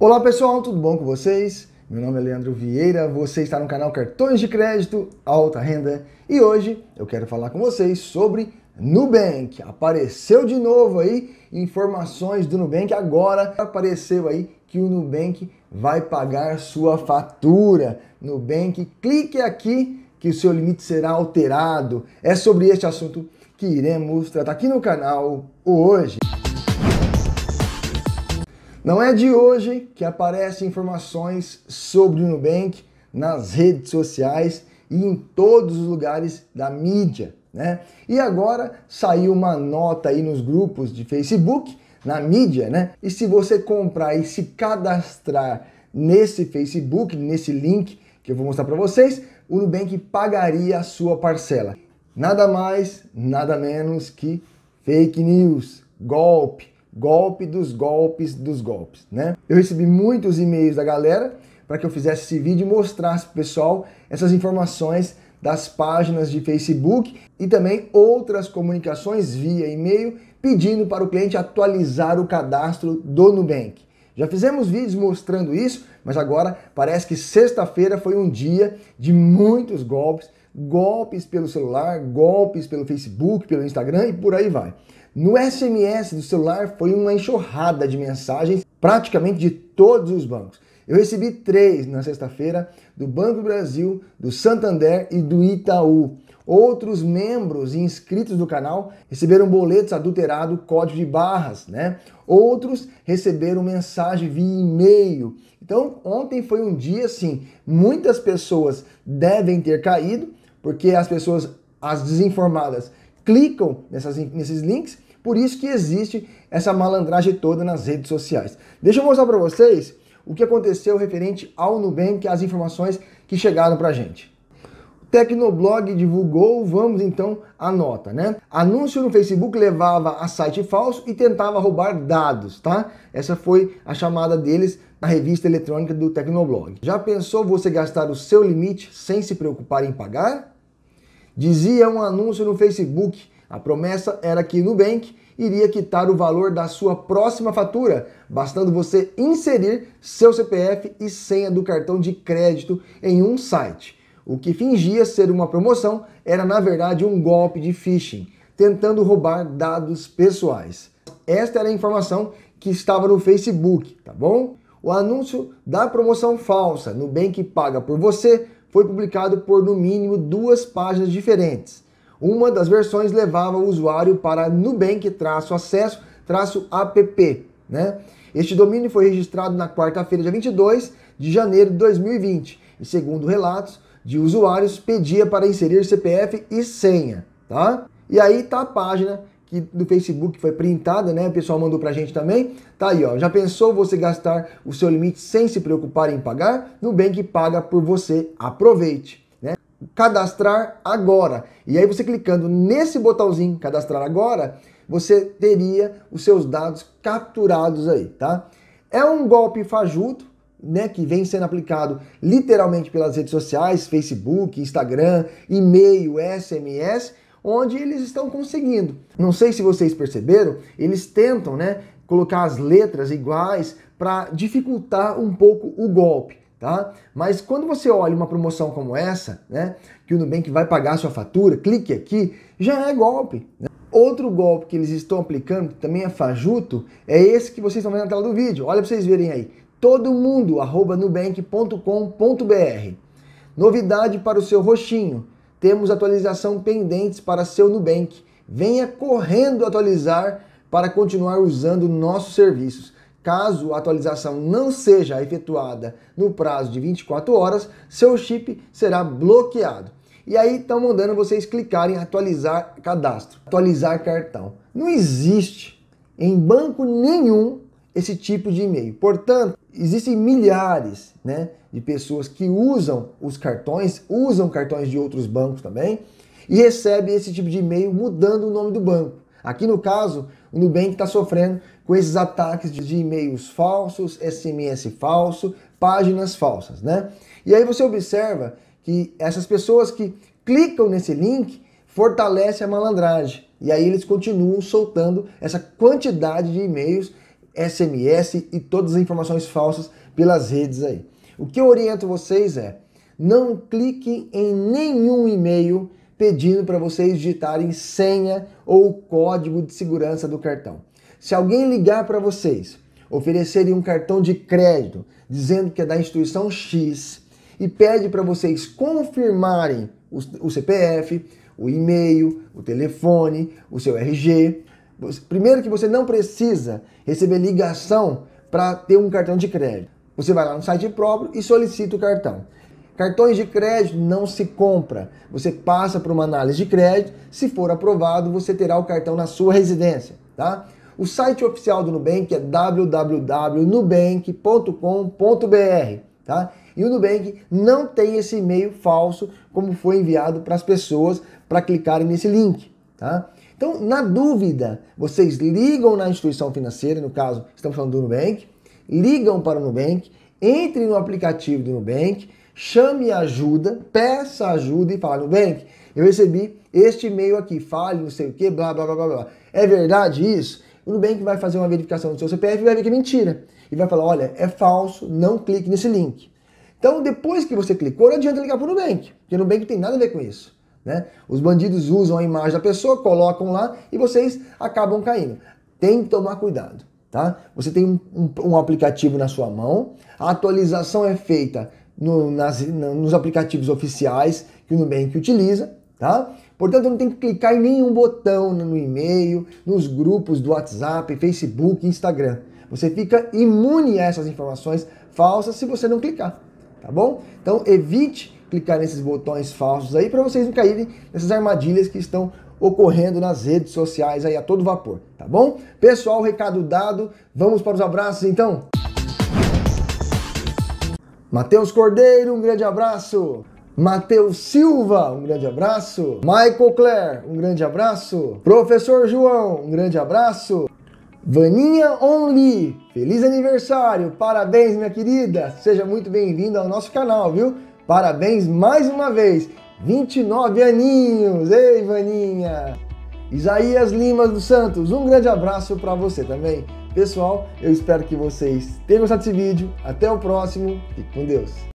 Olá pessoal, tudo bom com vocês? Meu nome é Leandro Vieira, você está no canal Cartões de Crédito Alta Renda e hoje eu quero falar com vocês sobre Nubank. Apareceu de novo aí informações do Nubank, agora apareceu aí que o Nubank vai pagar sua fatura. Nubank, clique aqui que o seu limite será alterado. É sobre este assunto que iremos tratar aqui no canal hoje. Não é de hoje que aparecem informações sobre o Nubank nas redes sociais e em todos os lugares da mídia, né? E agora saiu uma nota aí nos grupos de Facebook, na mídia, né? E se você comprar e se cadastrar nesse Facebook, nesse link que eu vou mostrar para vocês, o Nubank pagaria a sua parcela. Nada mais, nada menos que fake news, golpe, golpe dos golpes dos golpes, né? Eu recebi muitos e-mails da galera para que eu fizesse esse vídeo e mostrasse pro pessoal essas informações das páginas de Facebook e também outras comunicações via e-mail pedindo para o cliente atualizar o cadastro do Nubank. Já fizemos vídeos mostrando isso, mas agora parece que sexta-feira foi um dia de muitos golpes golpes pelo celular, golpes pelo Facebook, pelo Instagram e por aí vai. No SMS do celular foi uma enxurrada de mensagens praticamente de todos os bancos. Eu recebi três na sexta-feira do Banco do Brasil, do Santander e do Itaú. Outros membros e inscritos do canal receberam boletos adulterados, código de barras, né? Outros receberam mensagem via e-mail. Então, ontem foi um dia assim, muitas pessoas devem ter caído porque as pessoas, as desinformadas, clicam nessas, nesses links, por isso que existe essa malandragem toda nas redes sociais. Deixa eu mostrar para vocês o que aconteceu referente ao Nubank, as informações que chegaram para a gente. Tecnoblog divulgou, vamos então à nota, né? Anúncio no Facebook levava a site falso e tentava roubar dados, tá? Essa foi a chamada deles na revista eletrônica do Tecnoblog. Já pensou você gastar o seu limite sem se preocupar em pagar? Dizia um anúncio no Facebook, a promessa era que Nubank iria quitar o valor da sua próxima fatura, bastando você inserir seu CPF e senha do cartão de crédito em um site. O que fingia ser uma promoção era, na verdade, um golpe de phishing, tentando roubar dados pessoais. Esta era a informação que estava no Facebook, tá bom? O anúncio da promoção falsa Nubank Paga por Você foi publicado por no mínimo duas páginas diferentes. Uma das versões levava o usuário para Nubank-acesso-app. Né? Este domínio foi registrado na quarta-feira, dia 22 de janeiro de 2020, e segundo relatos, de usuários pedia para inserir CPF e senha, tá? E aí tá a página que do Facebook foi printada, né? O pessoal mandou pra gente também. Tá aí, ó. Já pensou você gastar o seu limite sem se preocupar em pagar? Nubank paga por você. Aproveite, né? Cadastrar agora. E aí você clicando nesse botãozinho, cadastrar agora, você teria os seus dados capturados aí, tá? É um golpe fajuto, né, que vem sendo aplicado literalmente pelas redes sociais, Facebook, Instagram, e-mail, SMS, onde eles estão conseguindo. Não sei se vocês perceberam, eles tentam, né, colocar as letras iguais para dificultar um pouco o golpe. Tá? Mas quando você olha uma promoção como essa, né, que o Nubank vai pagar sua fatura, clique aqui, já é golpe. Né? Outro golpe que eles estão aplicando, que também é fajuto, é esse que vocês estão vendo na tela do vídeo. Olha para vocês verem aí todo mundo arroba nubank.com.br. Novidade para o seu roxinho. Temos atualização pendentes para seu Nubank. Venha correndo atualizar para continuar usando nossos serviços. Caso a atualização não seja efetuada no prazo de 24 horas, seu chip será bloqueado. E aí estão mandando vocês clicarem em atualizar cadastro, atualizar cartão. Não existe em banco nenhum esse tipo de e-mail. Portanto, existem milhares né, de pessoas que usam os cartões, usam cartões de outros bancos também, e recebem esse tipo de e-mail mudando o nome do banco. Aqui no caso, o Nubank está sofrendo com esses ataques de e-mails falsos, SMS falso, páginas falsas, né? E aí você observa que essas pessoas que clicam nesse link fortalece a malandragem. E aí eles continuam soltando essa quantidade de e-mails SMS e todas as informações falsas pelas redes aí. O que eu oriento vocês é: não clique em nenhum e-mail pedindo para vocês digitarem senha ou código de segurança do cartão. Se alguém ligar para vocês, oferecerem um cartão de crédito dizendo que é da instituição X e pede para vocês confirmarem o, o CPF, o e-mail, o telefone, o seu RG, Primeiro que você não precisa receber ligação para ter um cartão de crédito. Você vai lá no site próprio e solicita o cartão. Cartões de crédito não se compra. Você passa por uma análise de crédito. Se for aprovado, você terá o cartão na sua residência, tá? O site oficial do Nubank é www.nubank.com.br, tá? E o Nubank não tem esse e-mail falso como foi enviado para as pessoas para clicarem nesse link. Tá? Então, na dúvida, vocês ligam na instituição financeira, no caso, estamos falando do Nubank, ligam para o Nubank, entre no aplicativo do Nubank, chame ajuda, peça ajuda e fale, Nubank, eu recebi este e-mail aqui, fale não sei o que, blá, blá, blá, blá, blá. É verdade isso? O Nubank vai fazer uma verificação do seu CPF e vai ver que é mentira. E vai falar, olha, é falso, não clique nesse link. Então, depois que você clicou, não adianta ligar para o Nubank, porque o Nubank tem nada a ver com isso. Né? Os bandidos usam a imagem da pessoa, colocam lá e vocês acabam caindo. Tem que tomar cuidado. Tá? Você tem um, um, um aplicativo na sua mão, a atualização é feita no, nas, nos aplicativos oficiais que o Nubank utiliza, tá? Portanto, não tem que clicar em nenhum botão no e-mail, nos grupos do WhatsApp, Facebook, Instagram. Você fica imune a essas informações falsas se você não clicar, tá bom? Então, evite clicar nesses botões falsos aí para vocês não caírem nessas armadilhas que estão ocorrendo nas redes sociais aí a todo vapor, tá bom? Pessoal, recado dado, vamos para os abraços então. Matheus Cordeiro, um grande abraço. Matheus Silva, um grande abraço. Michael Clare, um grande abraço. Professor João, um grande abraço. Vaninha Only, feliz aniversário, parabéns minha querida, seja muito bem-vinda ao nosso canal, viu? Parabéns mais uma vez, 29 aninhos! Ei, Vaninha! Isaías Lima dos Santos, um grande abraço para você também. Pessoal, eu espero que vocês tenham gostado desse vídeo. Até o próximo, fique com Deus!